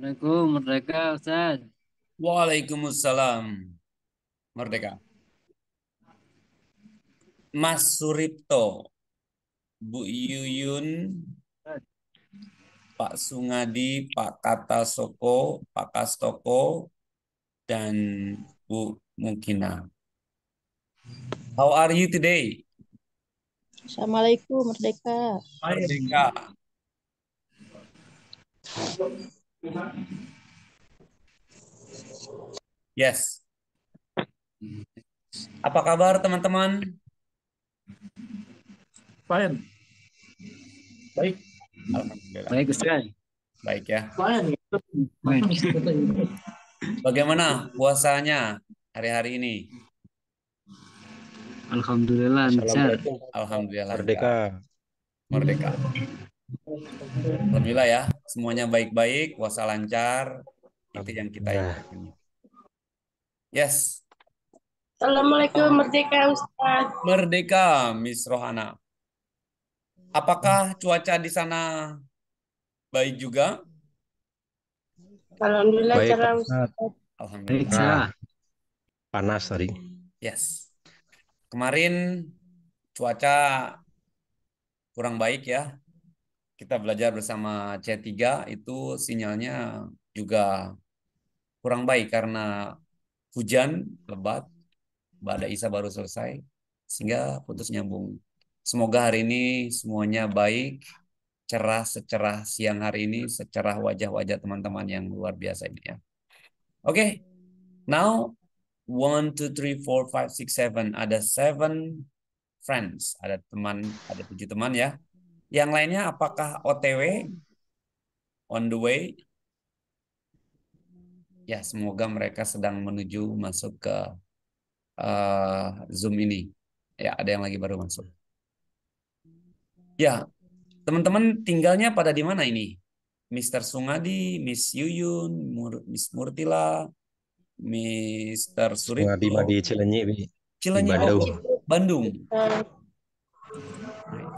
Assalamualaikum, Merdeka, Ustaz. Waalaikumsalam, Merdeka. Mas Suripto, Bu Yuyun, Pak Sungadi, Pak Kata Soko, Pak Kastoko, dan Bu Mukina. How are you today? Assalamualaikum, Merdeka. Merdeka. Yes. Apa kabar teman-teman? Fine. Baik. Baik, Ustaz. Baik ya. Fine. Bagaimana puasanya hari-hari ini? Alhamdulillah lancar. Alhamdulillah Merdeka. Merdeka. Alhamdulillah ya, semuanya baik-baik, puasa lancar, itu yang kita ingin. Yes. Assalamualaikum, merdeka Ustaz. Merdeka, Miss Rohana. Apakah cuaca di sana baik juga? Alhamdulillah, baik, cara Ustaz. Alhamdulillah. Panas tadi. Yes. Kemarin cuaca kurang baik ya, kita belajar bersama C3 itu sinyalnya juga kurang baik karena hujan lebat, badai Isa baru selesai, sehingga putus nyambung. Semoga hari ini semuanya baik, cerah secerah siang hari ini, secerah wajah-wajah teman-teman yang luar biasa ini ya. Oke, okay. now one, two, three, four, five, six, seven. Ada seven friends, ada teman, ada tujuh teman ya. Yang lainnya apakah OTW on the way? Ya, semoga mereka sedang menuju masuk ke uh, Zoom ini. Ya, ada yang lagi baru masuk. Ya, teman-teman tinggalnya pada di mana ini? Mr. Sungadi, Miss Yuyun, Mur Miss Murtila, Mr. Suripto. Sungadi di Cilenyi, Cilenyi, Bandung. Oh, Bandung.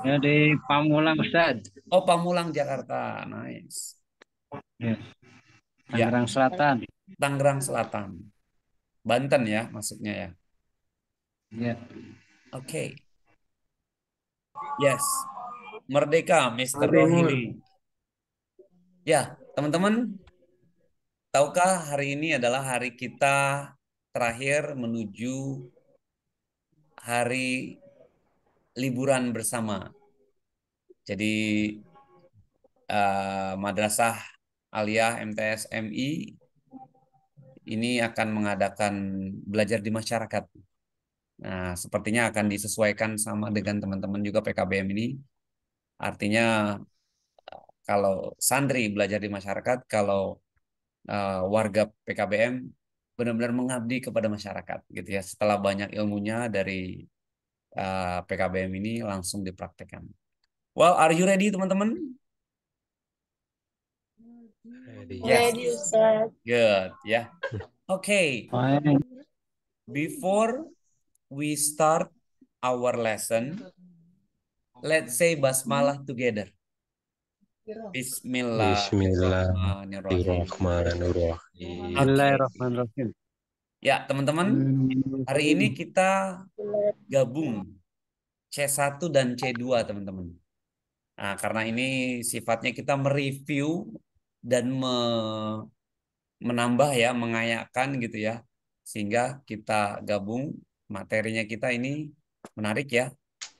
Ya di Pamulang Ustaz. Oh Pamulang Jakarta, nice. Ya. ya. Tangerang ya. Selatan. Tangerang Selatan. Banten ya maksudnya ya. Ya. Oke. Okay. Yes. Merdeka, Mr. Rohili. Ya, teman-teman. Tahukah hari ini adalah hari kita terakhir menuju hari liburan bersama. Jadi uh, Madrasah Aliyah MTS MI ini akan mengadakan belajar di masyarakat. Nah, sepertinya akan disesuaikan sama dengan teman-teman juga PKBM ini. Artinya kalau santri belajar di masyarakat, kalau uh, warga PKBM benar-benar mengabdi kepada masyarakat gitu ya. Setelah banyak ilmunya dari Eh, PKBM ini langsung dipraktekkan. Well, are you ready teman-teman? Ready, yes. ready sir. Good, ya. Yeah. Oke. Okay. Before we start our lesson, let's say basmalah together. Bismillah. Bismillahirrahmanirrahim. Bismillahirrahmanirrahim. Ya, teman-teman, hari ini kita gabung C1 dan C2 teman-teman. Nah, karena ini sifatnya kita mereview dan me menambah ya, mengayakkan gitu ya. Sehingga kita gabung materinya kita ini menarik ya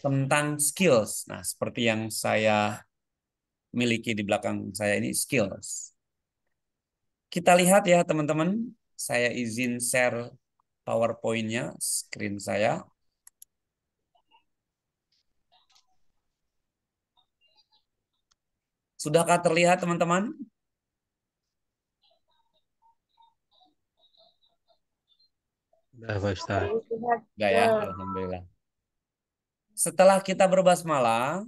tentang skills. Nah, seperti yang saya miliki di belakang saya ini skills. Kita lihat ya teman-teman, saya izin share PowerPoint-nya, screen saya. Sudahkah terlihat teman-teman? Sudah Pak Ustaz. Sudah ya, Alhamdulillah. Setelah kita berbasmalah,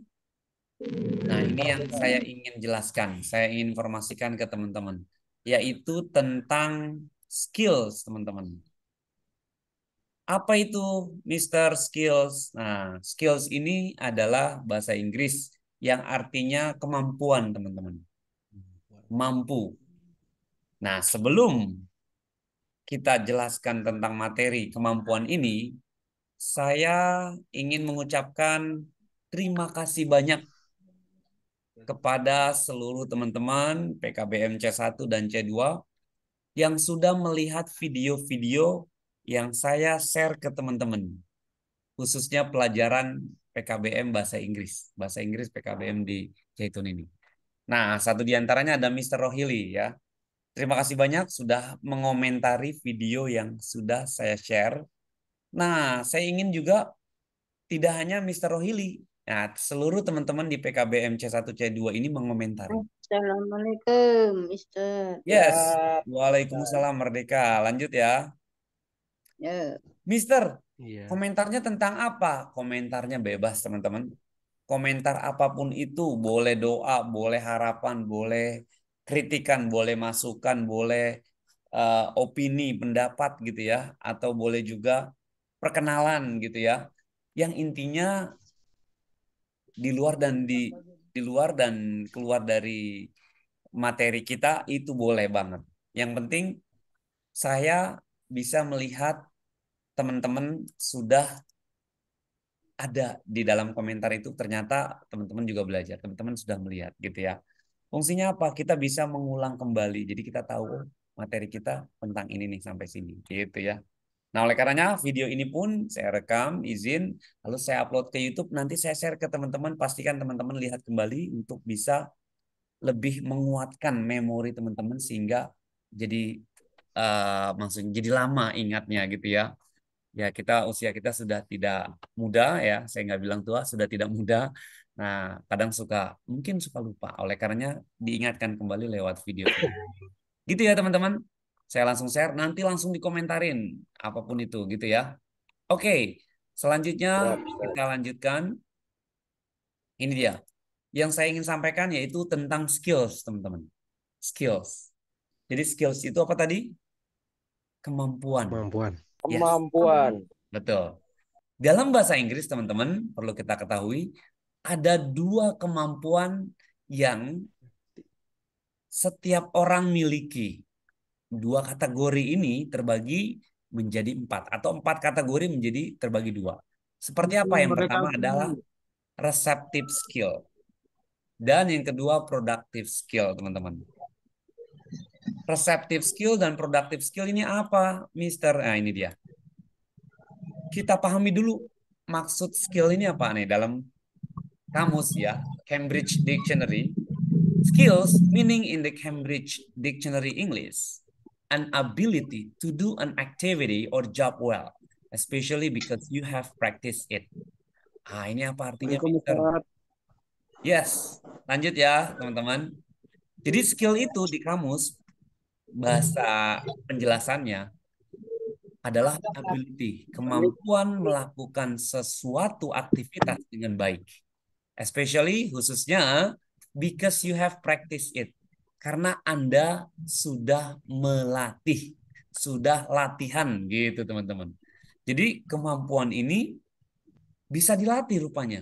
nah ini yang saya ingin jelaskan, saya ingin informasikan ke teman-teman, yaitu tentang skills teman-teman. Apa itu Mr. Skills? Nah, skills ini adalah bahasa Inggris yang artinya kemampuan teman-teman. Mampu. Nah sebelum kita jelaskan tentang materi kemampuan ini, saya ingin mengucapkan terima kasih banyak kepada seluruh teman-teman PKBM C1 dan C2 yang sudah melihat video-video yang saya share ke teman-teman. Khususnya pelajaran PKBM bahasa Inggris, bahasa Inggris PKBM ah. di Zaitun ini. Nah, satu di antaranya ada Mr. Rohili ya. Terima kasih banyak sudah mengomentari video yang sudah saya share. Nah, saya ingin juga tidak hanya Mr. Rohili, nah seluruh teman-teman di PKBM C1 C2 ini mengomentari. Assalamualaikum, Mister. Yes, waalaikumsalam Merdeka. Lanjut ya. Ya. Yeah. Mister, Iya. Komentarnya tentang apa? Komentarnya bebas, teman-teman. Komentar apapun itu, boleh doa, boleh harapan, boleh kritikan, boleh masukan, boleh uh, opini, pendapat gitu ya, atau boleh juga perkenalan gitu ya. Yang intinya di luar dan di di luar dan keluar dari materi kita itu boleh banget. Yang penting saya bisa melihat teman-teman sudah ada di dalam komentar itu ternyata teman-teman juga belajar, teman-teman sudah melihat gitu ya. Fungsinya apa? Kita bisa mengulang kembali. Jadi kita tahu oh, materi kita tentang ini nih sampai sini gitu ya. Nah, oleh karenanya video ini pun saya rekam, izin, lalu saya upload ke YouTube, nanti saya share ke teman-teman, pastikan teman-teman lihat kembali untuk bisa lebih menguatkan memori teman-teman sehingga jadi uh, maksudnya jadi lama ingatnya gitu ya ya kita usia kita sudah tidak muda ya saya nggak bilang tua sudah tidak muda nah kadang suka mungkin suka lupa oleh karenanya diingatkan kembali lewat video gitu ya teman-teman saya langsung share nanti langsung dikomentarin apapun itu gitu ya oke selanjutnya kita lanjutkan ini dia yang saya ingin sampaikan yaitu tentang skills teman-teman skills jadi skills itu apa tadi kemampuan kemampuan Kemampuan. Yes. Betul. Dalam bahasa Inggris, teman-teman, perlu kita ketahui ada dua kemampuan yang setiap orang miliki. Dua kategori ini terbagi menjadi empat atau empat kategori menjadi terbagi dua. Seperti apa? Yang pertama adalah receptive skill dan yang kedua productive skill, teman-teman. Receptive skill dan productive skill ini apa, Mister? Nah, ini dia. Kita pahami dulu maksud skill ini apa nih dalam kamus ya, Cambridge Dictionary. Skills meaning in the Cambridge Dictionary English, an ability to do an activity or job well, especially because you have practiced it. Ah, ini apa artinya, Mister? Yes, lanjut ya, teman-teman. Jadi skill itu di kamus bahasa penjelasannya adalah ability, kemampuan melakukan sesuatu aktivitas dengan baik. Especially khususnya because you have practiced it. Karena Anda sudah melatih, sudah latihan gitu teman-teman. Jadi kemampuan ini bisa dilatih rupanya.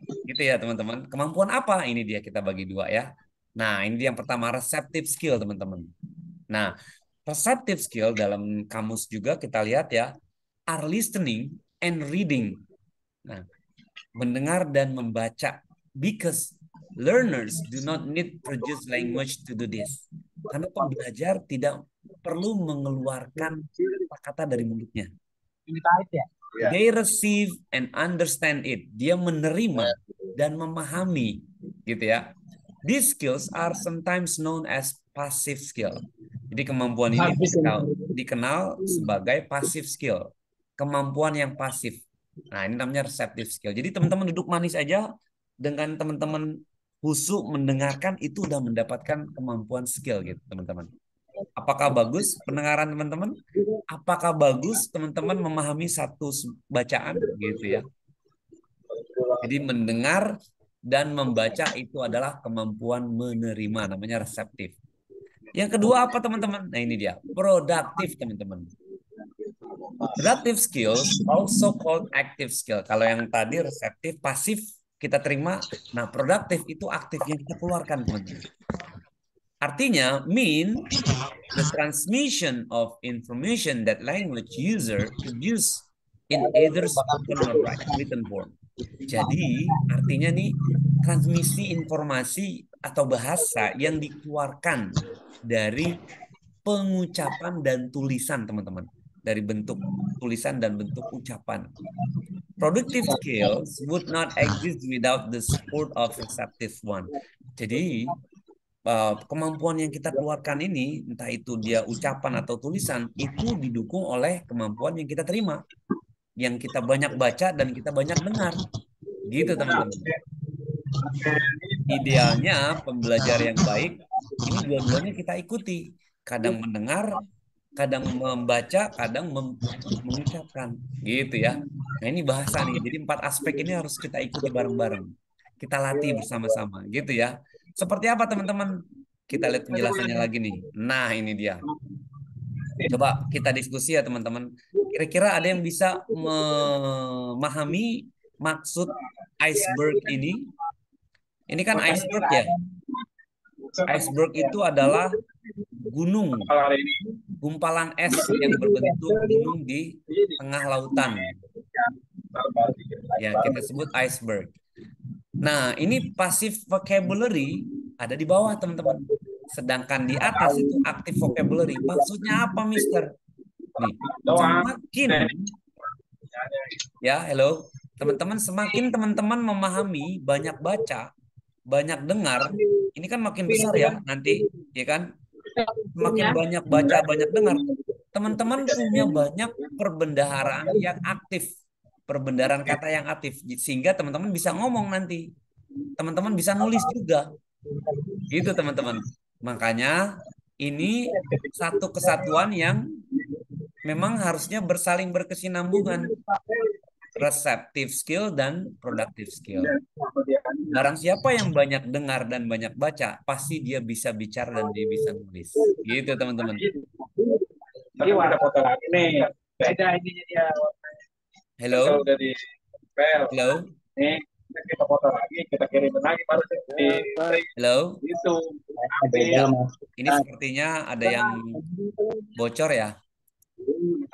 Gitu ya teman-teman. Kemampuan apa? Ini dia kita bagi dua ya. Nah, ini yang pertama receptive skill, teman-teman. Nah, receptive skill dalam kamus juga kita lihat ya, are listening and reading. Nah, mendengar dan membaca because learners do not need produce language to do this. Karena pembelajar tidak perlu mengeluarkan kata-kata dari mulutnya. ini ya? ya They receive and understand it. Dia menerima ya. dan memahami, gitu ya. These skills are sometimes known as passive skill. Jadi kemampuan ini dikenal, dikenal sebagai passive skill. Kemampuan yang pasif. Nah, ini namanya receptive skill. Jadi teman-teman duduk manis aja dengan teman-teman husu mendengarkan itu udah mendapatkan kemampuan skill gitu, teman-teman. Apakah bagus pendengaran teman-teman? Apakah bagus teman-teman memahami satu bacaan gitu ya? Jadi mendengar dan membaca itu adalah kemampuan menerima namanya reseptif. Yang kedua apa teman-teman? Nah ini dia, produktif teman-teman. Productive skills also called active skill. Kalau yang tadi reseptif pasif kita terima, nah produktif itu aktif yang kita keluarkan teman-teman. Artinya mean the transmission of information that language user produce in either spoken or written form. Jadi artinya nih transmisi informasi atau bahasa yang dikeluarkan dari pengucapan dan tulisan teman-teman dari bentuk tulisan dan bentuk ucapan productive skills would not exist without the support of receptive one jadi eh, kemampuan yang kita keluarkan ini entah itu dia ucapan atau tulisan itu didukung oleh kemampuan yang kita terima yang kita banyak baca dan kita banyak dengar gitu teman-teman Idealnya pembelajar yang baik ini dua-duanya kita ikuti. Kadang mendengar, kadang membaca, kadang mem mengucapkan, gitu ya. Nah ini bahasa nih. Jadi empat aspek ini harus kita ikuti bareng-bareng. Kita latih bersama-sama, gitu ya. Seperti apa teman-teman? Kita lihat penjelasannya lagi nih. Nah ini dia. Coba kita diskusi ya teman-teman. Kira-kira ada yang bisa memahami maksud iceberg ini? Ini kan iceberg ya. Iceberg itu adalah gunung, gumpalan es yang berbentuk gunung di tengah lautan. Ya, kita sebut iceberg. Nah, ini pasif vocabulary ada di bawah, teman-teman. Sedangkan di atas itu aktif vocabulary. Maksudnya apa, Mister? Nih, semakin ya, hello. Teman-teman, semakin teman-teman memahami, banyak baca, banyak dengar, ini kan makin iya, besar ya iya. nanti, ya kan? Makin iya. banyak baca, banyak dengar. Teman-teman punya banyak perbendaharaan yang aktif, perbendaharaan kata yang aktif, sehingga teman-teman bisa ngomong nanti. Teman-teman bisa nulis juga. Gitu teman-teman. Makanya ini satu kesatuan yang memang harusnya bersaling berkesinambungan. Receptive skill dan productive skill. Barang siapa yang banyak dengar dan banyak baca, pasti dia bisa bicara dan dia bisa nulis. Gitu teman-teman. Jadi warna foto lagi nih. Beda ini dia warnanya. Hello. Udah Hello. Nih kita foto lagi, kita kirim lagi baru di Hello. Itu. Ini sepertinya ada yang bocor ya. Hmm,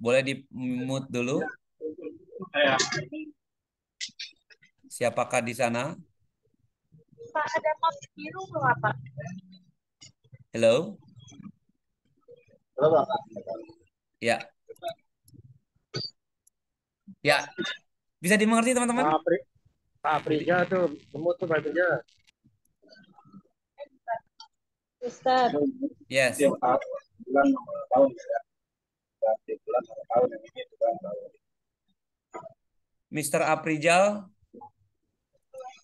Boleh di mute dulu. Ya. Siapakah di sana? Pak, ada map biru belum, Pak? Hello? Halo, Pak. Ya. Ya. Bisa dimengerti, teman-teman? Pak, Pri Pak Prija tuh, semut tuh Pak Prija. Ustaz. Yes. Ah, ya. bulan tahun ya. Mr. Aprijal,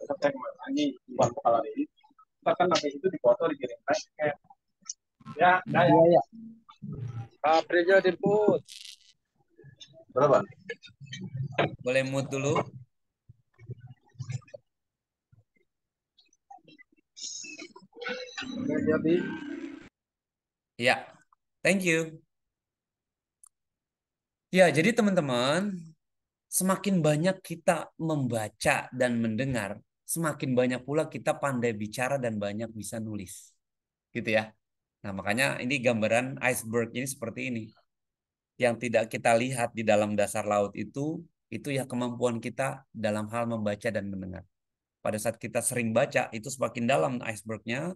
ngecek lagi buat kepala ini kita kan habis itu dipoto dikirim lagi kayak ya nah ya ya Kaprio diput berapa boleh mute dulu jadi ya thank you ya jadi teman-teman semakin banyak kita membaca dan mendengar semakin banyak pula kita pandai bicara dan banyak bisa nulis. Gitu ya. Nah, makanya ini gambaran iceberg ini seperti ini. Yang tidak kita lihat di dalam dasar laut itu itu ya kemampuan kita dalam hal membaca dan mendengar. Pada saat kita sering baca, itu semakin dalam icebergnya,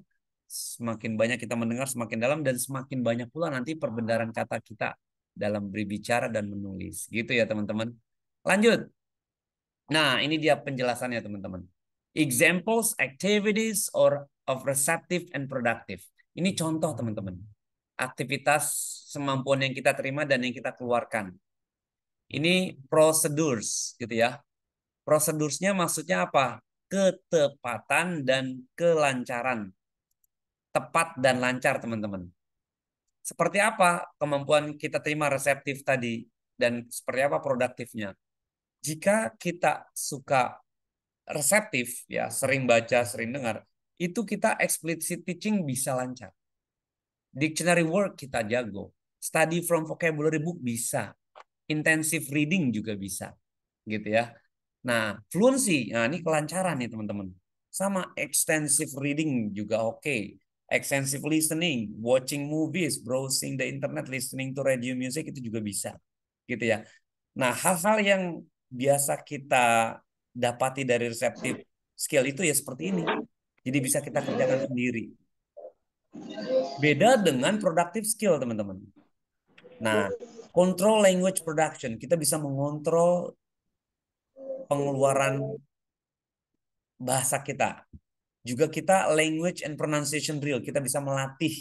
semakin banyak kita mendengar, semakin dalam, dan semakin banyak pula nanti perbendaran kata kita dalam berbicara dan menulis. Gitu ya teman-teman. Lanjut. Nah, ini dia penjelasannya teman-teman. Examples, activities, or of receptive and productive. Ini contoh teman-teman. Aktivitas semampuan yang kita terima dan yang kita keluarkan. Ini procedures gitu ya. Prosedurnya maksudnya apa? Ketepatan dan kelancaran. Tepat dan lancar teman-teman. Seperti apa kemampuan kita terima reseptif tadi dan seperti apa produktifnya? Jika kita suka reseptif ya sering baca sering dengar itu kita explicit teaching bisa lancar dictionary work kita jago study from vocabulary book bisa intensive reading juga bisa gitu ya nah fluency nah ini kelancaran nih teman-teman sama extensive reading juga oke okay. extensive listening watching movies browsing the internet listening to radio music itu juga bisa gitu ya nah hal-hal yang biasa kita dapati dari reseptif skill itu ya seperti ini. Jadi bisa kita kerjakan sendiri. Beda dengan productive skill, teman-teman. Nah, control language production, kita bisa mengontrol pengeluaran bahasa kita. Juga kita language and pronunciation drill, kita bisa melatih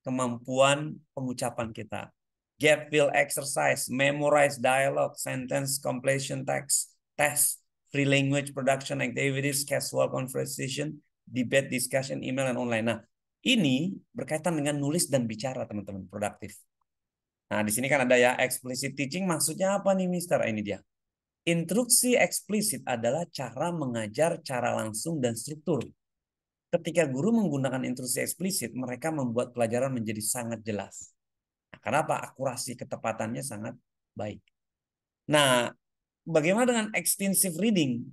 kemampuan pengucapan kita. Gap fill exercise, memorize dialogue, sentence completion text, test free language production activities, casual conversation, debate, discussion, email, dan online. Nah, ini berkaitan dengan nulis dan bicara, teman-teman, produktif. Nah, di sini kan ada ya explicit teaching, maksudnya apa nih, Mister? Ini dia. Instruksi eksplisit adalah cara mengajar cara langsung dan struktur. Ketika guru menggunakan instruksi eksplisit, mereka membuat pelajaran menjadi sangat jelas. Nah, kenapa akurasi ketepatannya sangat baik. Nah, bagaimana dengan extensive reading?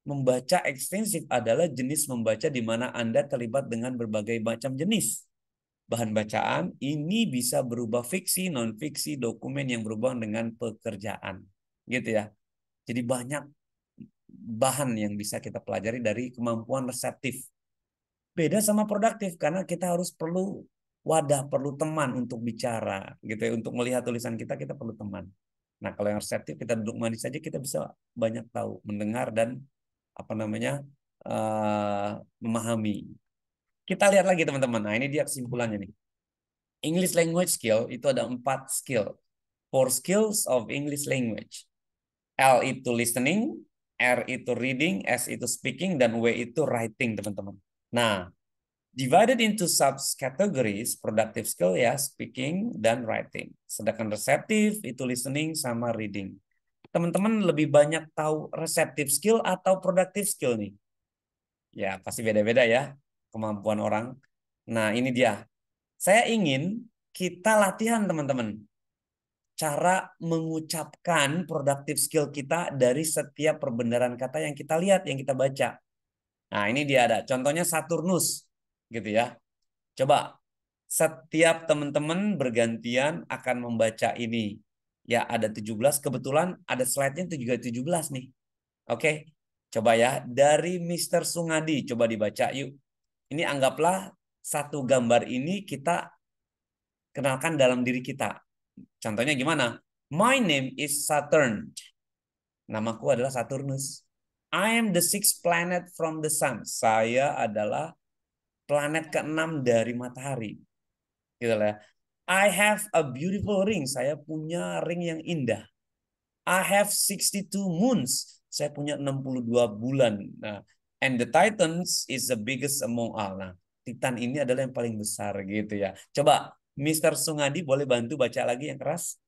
Membaca ekstensif adalah jenis membaca di mana Anda terlibat dengan berbagai macam jenis. Bahan bacaan ini bisa berubah fiksi, non-fiksi, dokumen yang berubah dengan pekerjaan. Gitu ya. Jadi banyak bahan yang bisa kita pelajari dari kemampuan reseptif. Beda sama produktif karena kita harus perlu wadah, perlu teman untuk bicara gitu ya, untuk melihat tulisan kita kita perlu teman. Nah, kalau yang reseptif kita duduk manis saja kita bisa banyak tahu, mendengar dan apa namanya uh, memahami. Kita lihat lagi teman-teman. Nah, ini dia kesimpulannya nih. English language skill itu ada empat skill. Four skills of English language. L itu listening, R itu reading, S itu speaking, dan W itu writing, teman-teman. Nah, divided into subcategories productive skill ya speaking dan writing. Sedangkan receptive itu listening sama reading. Teman-teman lebih banyak tahu receptive skill atau productive skill nih? Ya, pasti beda-beda ya kemampuan orang. Nah, ini dia. Saya ingin kita latihan teman-teman. Cara mengucapkan productive skill kita dari setiap perbenaran kata yang kita lihat, yang kita baca. Nah, ini dia ada. Contohnya Saturnus gitu ya. Coba setiap teman-teman bergantian akan membaca ini. Ya ada 17, kebetulan ada slide-nya itu juga 17 nih. Oke, coba ya. Dari Mr. Sungadi, coba dibaca yuk. Ini anggaplah satu gambar ini kita kenalkan dalam diri kita. Contohnya gimana? My name is Saturn. Namaku adalah Saturnus. I am the sixth planet from the sun. Saya adalah planet keenam dari matahari. Gitu lah. I have a beautiful ring. Saya punya ring yang indah. I have 62 moons. Saya punya 62 bulan. Nah, and the Titans is the biggest among all. Nah, Titan ini adalah yang paling besar gitu ya. Coba Mr. Sungadi boleh bantu baca lagi yang keras?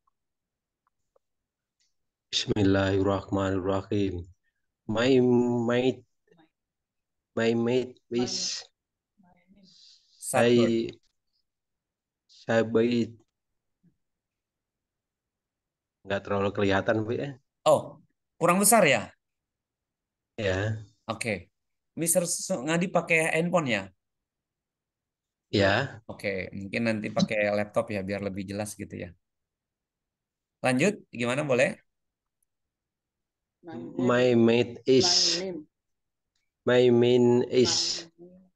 Bismillahirrahmanirrahim. My mate, my mate is saya saya Sabit nggak terlalu kelihatan Bu ya. Oh, kurang besar ya? Ya. Oke. Okay. Mister Ngadi pakai handphone ya? Ya. Oke, okay. mungkin nanti pakai laptop ya biar lebih jelas gitu ya. Lanjut, gimana boleh? My mate is my main is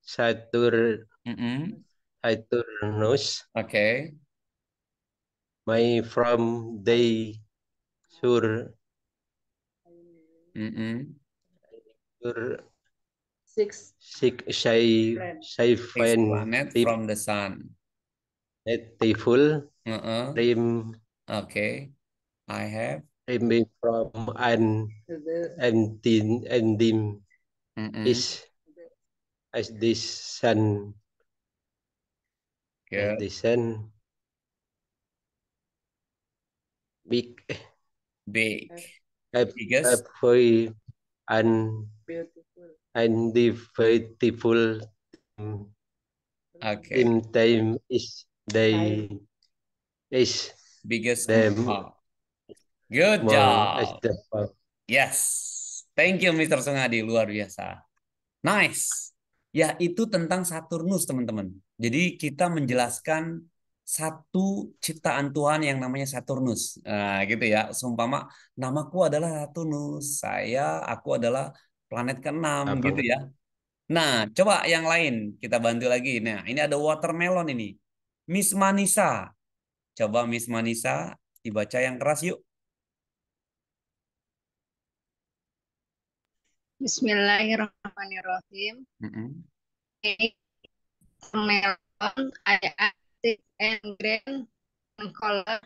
Saturday Hai -hmm. Haiturnus. Okay. My from day sur. Mm -hmm. Sur. Six. Six. Shy. Shy friend. Planet from the sun. Natiful. Uh -uh. Rim. Okay. I have. Rim from an and din and dim. Mm Is as this sun Yeah. Ya. Big. Big. Eh, biggest. Eh, and beautiful and the beautiful okay. in time is they is biggest them. Good job. Yes. Thank you Mr. Sungadi luar biasa. Nice yaitu tentang Saturnus, teman-teman. Jadi kita menjelaskan satu ciptaan Tuhan yang namanya Saturnus. Nah, gitu ya. Seumpama namaku adalah Saturnus, saya aku adalah planet keenam gitu ya. Nah, coba yang lain kita bantu lagi. Nah, ini ada watermelon ini. Miss Manisa. Coba Miss Manisa dibaca yang keras yuk. Bismillahirrahmanirrahim. mm Melon, I and green color.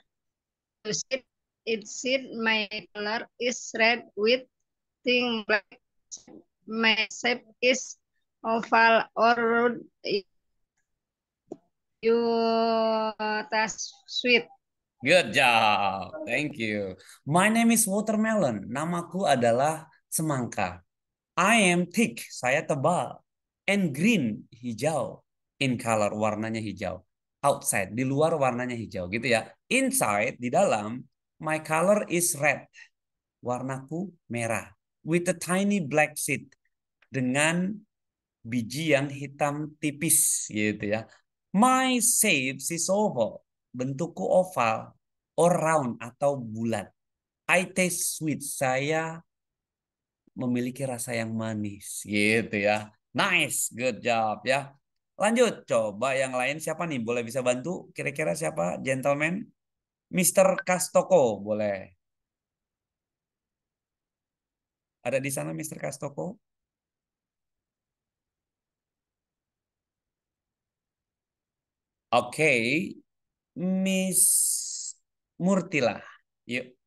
To it my color is red with thing black. My shape is oval or round. You taste sweet. Good job. Thank you. My name is Watermelon. Namaku adalah semangka. I am thick, saya tebal. And green, hijau. In color, warnanya hijau. Outside, di luar warnanya hijau gitu ya. Inside, di dalam, my color is red. Warnaku merah. With a tiny black seed. Dengan biji yang hitam tipis gitu ya. My shape is oval. Bentukku oval or round atau bulat. I taste sweet. Saya memiliki rasa yang manis gitu ya. Nice, good job ya. Lanjut, coba yang lain siapa nih? Boleh bisa bantu? Kira-kira siapa? Gentleman? Mr. Kastoko, boleh. Ada di sana Mr. Kastoko? Oke, okay. Miss Murtila. Yuk.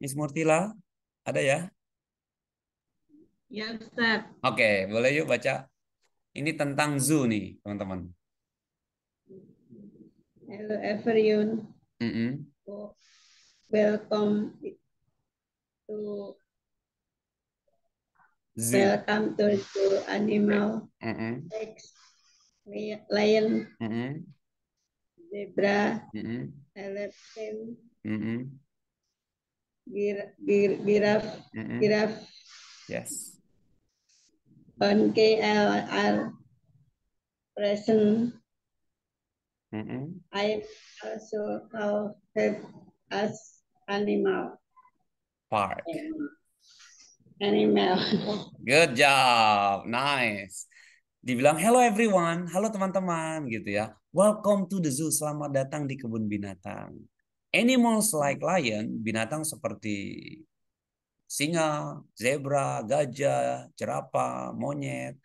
Miss Murtila, ada ya? Ya, Ustaz. Oke, boleh yuk baca. Ini tentang zoo nih, teman-teman. Hello everyone. Mm -hmm. Welcome to zoo. Welcome to zoo animal. Mm -hmm. lion, mm -hmm. zebra, mm -hmm. elephant, mm -hmm. Giraf. Giraf. Giraf. Yes. On KLR present. Mm -hmm. I also help as animal. Park. Animal. Good job. Nice. Dibilang hello everyone, halo teman-teman gitu ya. Welcome to the zoo. Selamat datang di kebun binatang. Animals like lion, binatang seperti singa, zebra, gajah, jerapah, monyet,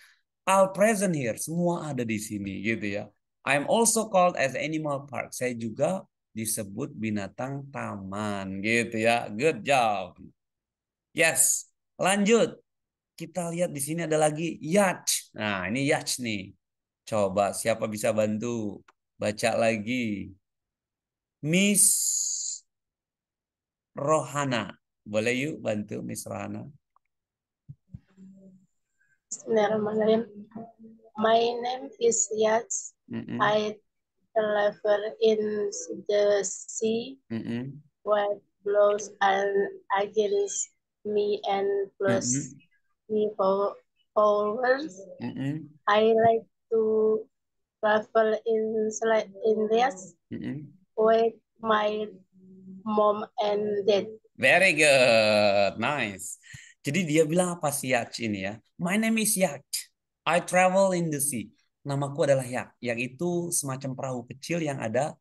are present here. Semua ada di sini gitu ya. I'm also called as animal park. Saya juga disebut binatang taman gitu ya. Good job. Yes, lanjut. Kita lihat di sini ada lagi yacht. Nah, ini yacht nih. Coba siapa bisa bantu baca lagi. Miss Rohana. Boleh yuk bantu Miss Rohana? Bismillahirrahmanirrahim. My name is Yas. Mm -hmm. I travel in the sea. Mm -hmm. What blows and against me and plus mm -hmm. me for followers. Mm -hmm. I like to travel in India. Mm -hmm with my mom and dad. Very good, nice. Jadi dia bilang apa si Yach ini ya? My name is yak. I travel in the sea. Namaku adalah yak. Yang itu semacam perahu kecil yang ada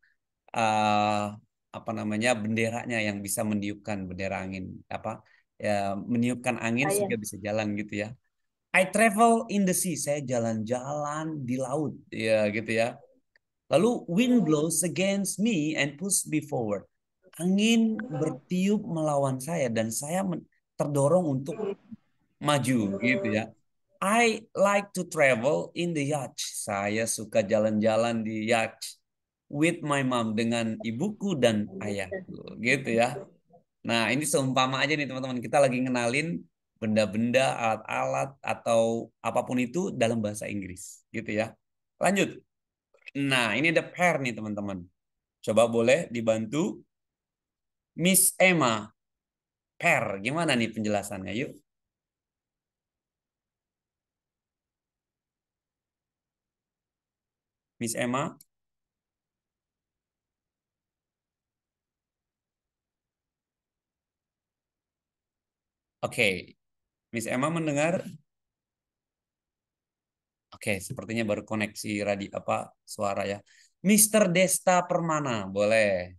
uh, apa namanya benderanya yang bisa meniupkan bendera angin apa ya, meniupkan angin Ayah. Iya. sehingga bisa jalan gitu ya. I travel in the sea. Saya jalan-jalan di laut ya gitu ya. Lalu wind blows against me and push me forward. Angin bertiup melawan saya dan saya terdorong untuk maju gitu ya. I like to travel in the yacht. Saya suka jalan-jalan di yacht with my mom dengan ibuku dan ayahku gitu ya. Nah, ini seumpama aja nih teman-teman. Kita lagi ngenalin benda-benda, alat-alat atau apapun itu dalam bahasa Inggris gitu ya. Lanjut. Nah, ini ada pair nih teman-teman. Coba boleh dibantu Miss Emma. Pair, gimana nih penjelasannya? Yuk. Miss Emma. Oke, okay. Miss Emma mendengar? Oke, sepertinya baru koneksi radio apa suara ya. Mr. Desta Permana, boleh.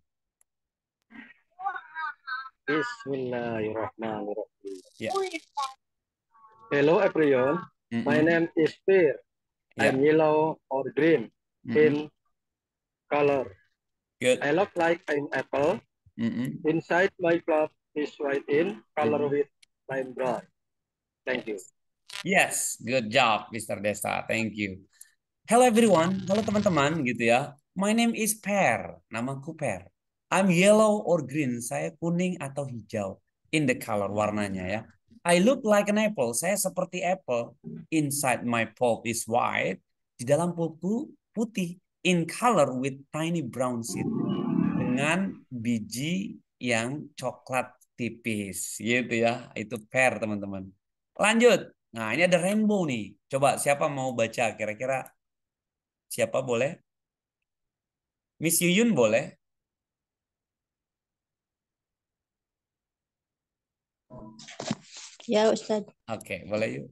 Bismillahirrahmanirrahim. Yeah. Hello everyone. Mm -hmm. My name is Peer. Yeah. I'm yellow or green mm -hmm. in color. Good. I look like an apple. Mm -hmm. Inside my club is white in color with lime brown. Thank you. Yes, good job, Mr. Desta. Thank you. Hello everyone, halo teman-teman gitu ya. My name is Per, namaku Per. I'm yellow or green, saya kuning atau hijau. In the color, warnanya ya. I look like an apple, saya seperti apple. Inside my pulp is white, di dalam pulpku putih. In color with tiny brown seed. Dengan biji yang coklat tipis gitu ya. Itu Per teman-teman. Lanjut, Nah, ini ada rainbow nih. Coba siapa mau baca kira-kira siapa boleh? Miss Yuyun boleh? Ya, Ustaz. Oke, okay, boleh yuk.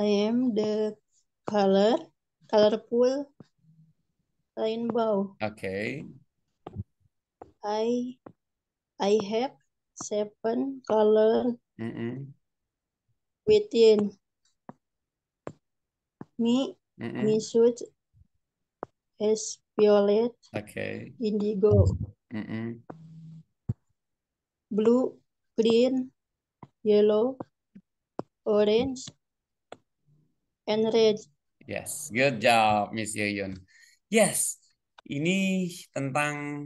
I am the color, colorful rainbow. Oke. Okay. I I have seven color. mm -hmm. within me. Mm -hmm. Me suit is violet, okay. indigo, mm -hmm. blue, green, yellow, orange, and red. Yes, good job, Miss Yuyun. Yes, ini tentang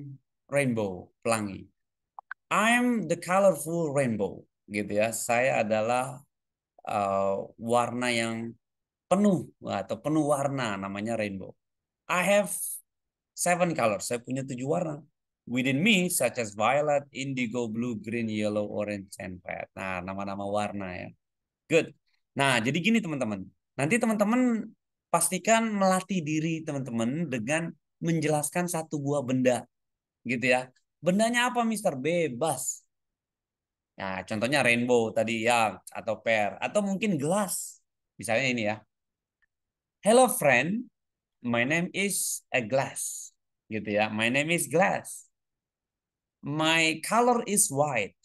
rainbow, pelangi. I'm the colorful rainbow, gitu ya. Saya adalah uh, warna yang penuh atau penuh warna namanya rainbow. I have seven colors. Saya punya tujuh warna. Within me, such as violet, indigo, blue, green, yellow, orange, and red. Nah, nama-nama warna ya. Good. Nah, jadi gini teman-teman. Nanti teman-teman pastikan melatih diri teman-teman dengan menjelaskan satu buah benda gitu ya. Bendanya apa Mister? Bebas. Nah, contohnya rainbow tadi ya atau pear atau mungkin gelas. Misalnya ini ya. Hello friend, my name is a eh, glass. Gitu ya. My name is glass. My color is white.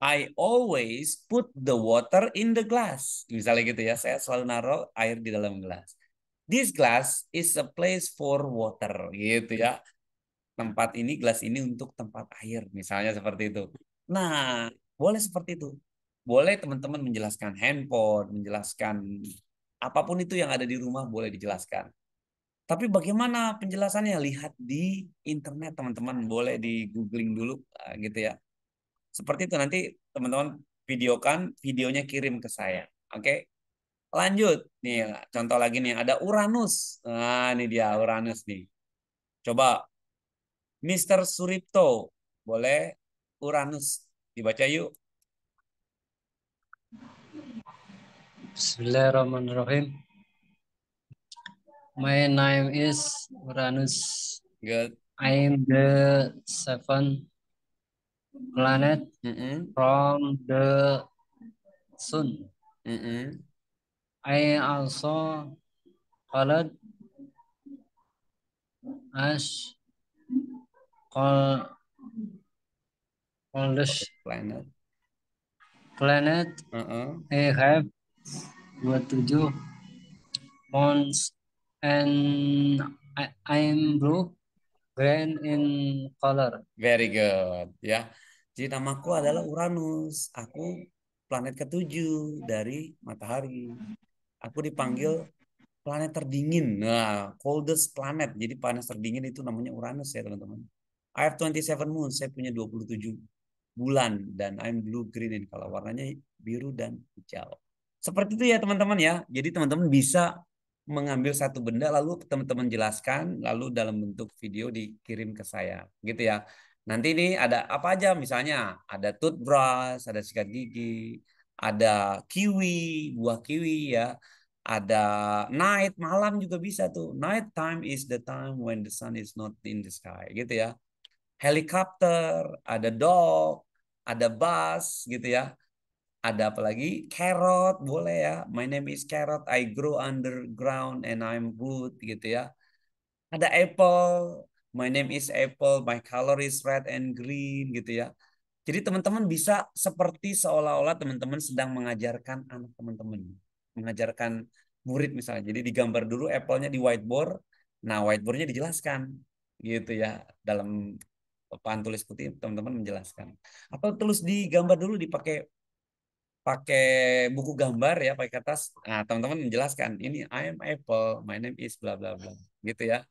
I always put the water in the glass. Misalnya gitu ya, saya selalu naruh air di dalam gelas. This glass is a place for water gitu ya tempat ini gelas ini untuk tempat air misalnya seperti itu. Nah, boleh seperti itu. Boleh teman-teman menjelaskan handphone, menjelaskan apapun itu yang ada di rumah boleh dijelaskan. Tapi bagaimana penjelasannya? Lihat di internet teman-teman, boleh di googling dulu eh, gitu ya. Seperti itu nanti teman-teman videokan, videonya kirim ke saya. Oke. Okay? Lanjut. Nih, contoh lagi nih ada Uranus. Nah, ini dia Uranus nih. Coba Mr. Suripto, boleh Uranus dibaca yuk. Bismillahirrahmanirrahim. My name is Uranus. Good. I'm the seventh planet mm -hmm. from the sun. Mm -hmm. I also called as Call coldest planet. Planet. Uh -uh. I have 27 pounds and I, I'm blue, green in color. Very good. Ya. Yeah. Jadi namaku adalah Uranus. Aku planet ketujuh dari matahari. Aku dipanggil planet terdingin. Nah, coldest planet. Jadi panas terdingin itu namanya Uranus ya, teman-teman. I have 27 moons, saya punya 27 bulan dan I'm blue green in kalau warnanya biru dan hijau. Seperti itu ya teman-teman ya. Jadi teman-teman bisa mengambil satu benda lalu teman-teman jelaskan lalu dalam bentuk video dikirim ke saya gitu ya. Nanti ini ada apa aja misalnya ada toothbrush, ada sikat gigi, ada kiwi, buah kiwi ya. Ada night, malam juga bisa tuh. Night time is the time when the sun is not in the sky gitu ya helikopter, ada dog, ada bus gitu ya. Ada apa lagi? Carrot boleh ya. My name is Carrot. I grow underground and I'm good gitu ya. Ada apple. My name is apple. My color is red and green gitu ya. Jadi teman-teman bisa seperti seolah-olah teman-teman sedang mengajarkan anak teman-teman. Mengajarkan murid misalnya. Jadi digambar dulu apple-nya di whiteboard. Nah whiteboard-nya dijelaskan gitu ya dalam papan tulis putih teman-teman menjelaskan atau tulis di gambar dulu dipakai pakai buku gambar ya pakai kertas nah teman-teman menjelaskan ini I am apple my name is bla bla bla gitu ya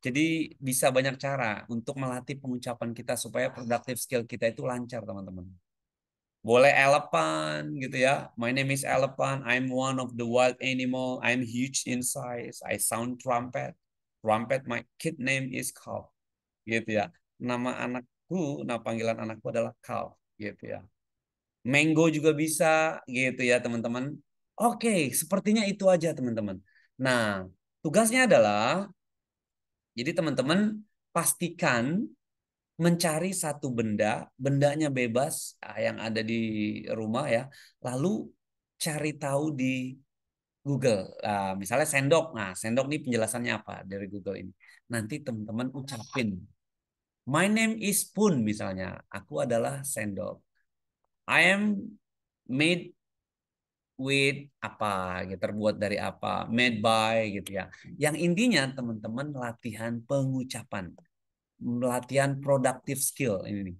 jadi bisa banyak cara untuk melatih pengucapan kita supaya productive skill kita itu lancar teman-teman boleh elephant gitu ya. My name is elephant. I'm one of the wild animal. I'm huge in size. I sound trumpet. Trumpet. My kid name is cow. Gitu ya nama anakku, nama panggilan anakku adalah Cal gitu ya. Mango juga bisa gitu ya teman-teman. Oke, sepertinya itu aja teman-teman. Nah, tugasnya adalah jadi teman-teman pastikan mencari satu benda, bendanya bebas ah, yang ada di rumah ya. Lalu cari tahu di Google. Nah, misalnya sendok. Nah, sendok ini penjelasannya apa dari Google ini. Nanti teman-teman ucapin My name is spoon misalnya. Aku adalah sendok. I am made with apa gitu terbuat dari apa made by gitu ya yang intinya teman-teman latihan pengucapan latihan productive skill ini nih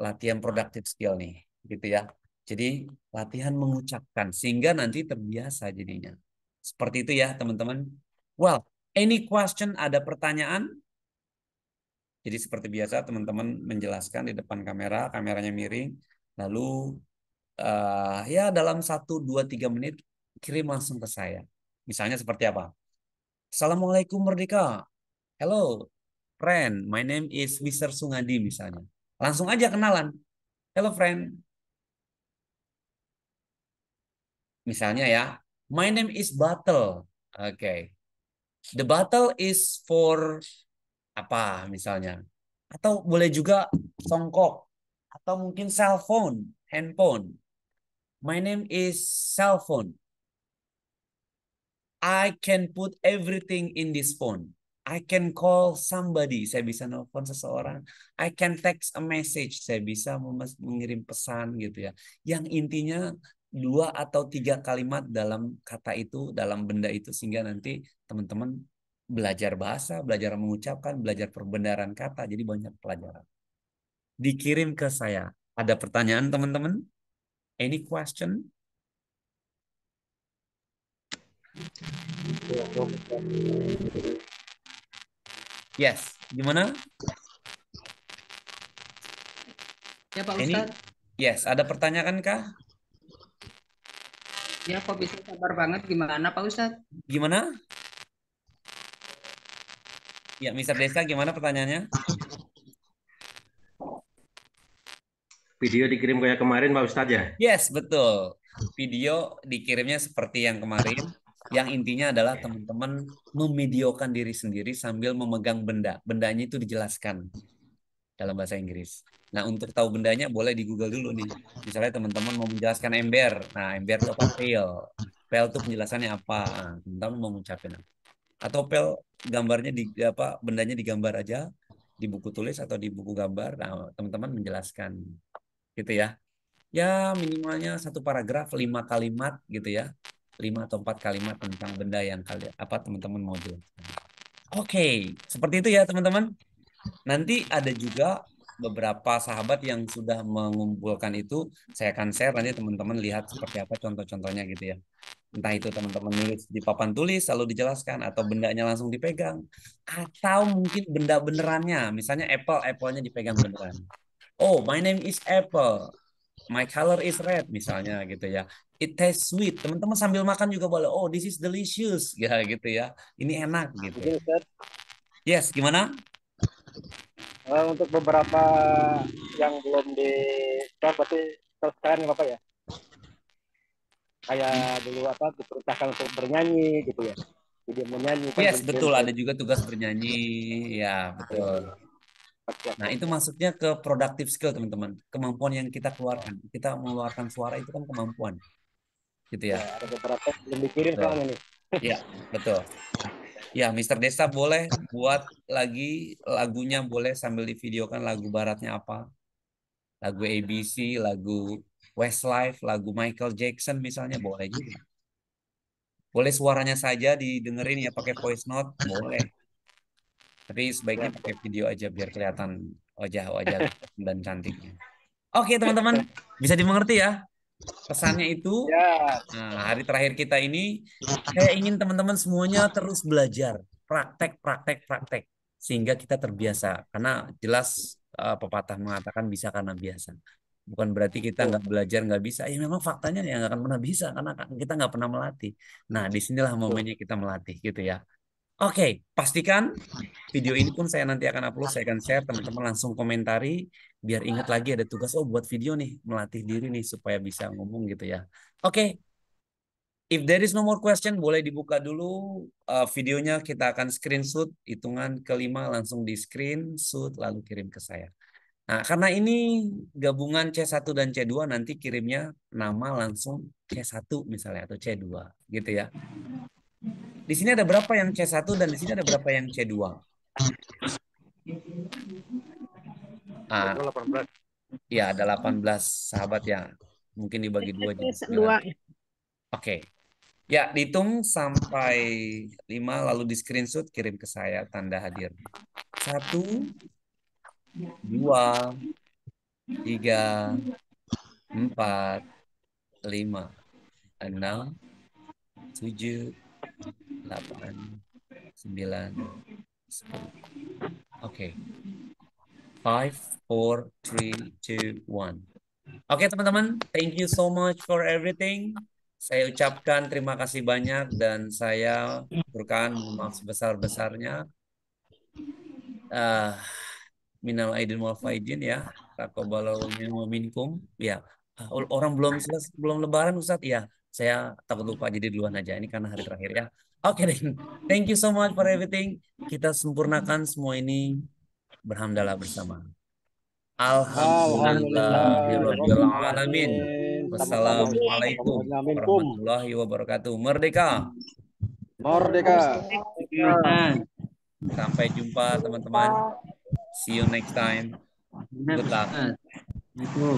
latihan productive skill nih gitu ya jadi latihan mengucapkan sehingga nanti terbiasa jadinya seperti itu ya teman-teman well any question ada pertanyaan jadi seperti biasa teman-teman menjelaskan di depan kamera, kameranya miring, lalu uh, ya dalam 1 2 3 menit kirim langsung ke saya. Misalnya seperti apa? Assalamualaikum Merdeka. Hello, friend. My name is Mr. Sungadi misalnya. Langsung aja kenalan. Hello, friend. Misalnya ya, my name is Battle. Oke. Okay. The battle is for apa misalnya. Atau boleh juga songkok atau mungkin cell phone, handphone. My name is cell phone. I can put everything in this phone. I can call somebody. Saya bisa nelfon seseorang. I can text a message. Saya bisa mengirim pesan gitu ya. Yang intinya dua atau tiga kalimat dalam kata itu, dalam benda itu sehingga nanti teman-teman belajar bahasa, belajar mengucapkan, belajar perbenaran kata, jadi banyak pelajaran. Dikirim ke saya. Ada pertanyaan teman-teman? Any question? Yes, gimana? Ya Pak Any? Yes, ada pertanyaan kah? Ya kok bisa sabar banget gimana Pak Ustadz? Gimana? Ya, Mister Deska, gimana pertanyaannya? Video dikirim kayak kemarin, Pak Ustadz ya? Yes, betul. Video dikirimnya seperti yang kemarin. Yang intinya adalah teman-teman memediokan diri sendiri sambil memegang benda. Bendanya itu dijelaskan dalam bahasa Inggris. Nah, untuk tahu bendanya boleh di Google dulu nih. Misalnya teman-teman mau menjelaskan ember. Nah, ember itu apa? Pail. Pail itu penjelasannya apa? Teman-teman mau ngucapin apa? atau pel gambarnya di apa bendanya digambar aja di buku tulis atau di buku gambar nah teman-teman menjelaskan gitu ya ya minimalnya satu paragraf lima kalimat gitu ya lima atau empat kalimat tentang benda yang kalian apa teman-teman mau jelaskan oke okay. seperti itu ya teman-teman nanti ada juga beberapa sahabat yang sudah mengumpulkan itu saya akan share nanti teman-teman lihat seperti apa contoh-contohnya gitu ya entah itu teman-teman nulis di papan tulis lalu dijelaskan atau bendanya langsung dipegang atau mungkin benda benerannya misalnya apple apple nya dipegang beneran oh my name is apple my color is red misalnya gitu ya it tastes sweet teman-teman sambil makan juga boleh oh this is delicious ya gitu ya ini enak gitu yes gimana eh, untuk beberapa yang belum di berarti terus bapak ya kayak dulu apa diperintahkan untuk bernyanyi gitu ya jadi menyanyi kan yes betul ada juga tugas bernyanyi ya betul nah itu maksudnya ke productive skill teman-teman kemampuan yang kita keluarkan kita mengeluarkan suara itu kan kemampuan gitu ya, ya ada beberapa belum dikirim kan ini ya betul Ya, Mister Desa boleh buat lagi lagunya boleh sambil divideokan lagu baratnya apa. Lagu ABC, lagu Westlife, lagu Michael Jackson misalnya boleh juga. Boleh suaranya saja didengerin ya pakai voice note, boleh. Tapi sebaiknya pakai video aja biar kelihatan wajah-wajah dan cantiknya. Oke teman-teman, bisa dimengerti ya pesannya itu. Ya. Nah, hari terakhir kita ini, saya ingin teman-teman semuanya terus belajar, praktek, praktek, praktek, sehingga kita terbiasa. Karena jelas uh, pepatah mengatakan bisa karena biasa bukan berarti kita nggak belajar nggak bisa ya memang faktanya ya nggak akan pernah bisa karena kan kita nggak pernah melatih nah disinilah momennya kita melatih gitu ya oke okay, pastikan video ini pun saya nanti akan upload saya akan share teman-teman langsung komentari biar ingat lagi ada tugas oh buat video nih melatih diri nih supaya bisa ngomong gitu ya oke okay. If there is no more question, boleh dibuka dulu uh, videonya. Kita akan screenshot hitungan kelima langsung di screenshot lalu kirim ke saya. Nah, karena ini gabungan C1 dan C2 nanti kirimnya nama langsung C1 misalnya atau C2 gitu ya. Di sini ada berapa yang C1 dan di sini ada berapa yang C2? Ah. Iya, ada 18 sahabat ya. Mungkin dibagi dua jadi. Oke. Ya, dihitung sampai 5 lalu di screenshot kirim ke saya tanda hadir. 1 dua, tiga, empat, lima, enam, tujuh, delapan, sembilan, sepuluh. Oke. Okay. Five, four, three, two, one. Oke okay, teman-teman, thank you so much for everything. Saya ucapkan terima kasih banyak dan saya berikan maaf sebesar-besarnya. Uh, minal aidin wal Faizin ya takobalau minkum ya uh, orang belum selesai, belum lebaran Ustaz ya saya takut lupa jadi duluan aja ini karena hari terakhir ya oke okay, then. thank you so much for everything kita sempurnakan semua ini berhamdalah bersama Alhamdulillahirrahmanirrahim Wassalamualaikum warahmatullahi wabarakatuh Merdeka Merdeka Sampai jumpa teman-teman See you next time. Good luck. Gitu.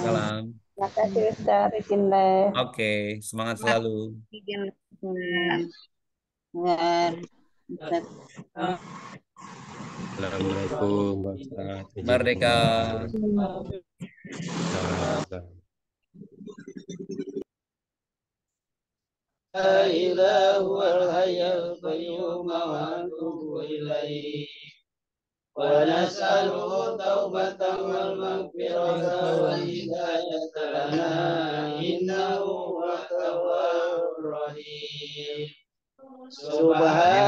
Salam. Terima kasih Oke, okay, semangat selalu. Assalamualaikum Merdeka. Assalamualaikum. ونسأله التوبة والمغفرة والهداية لنا إنه هو التواب الرحيم سبحان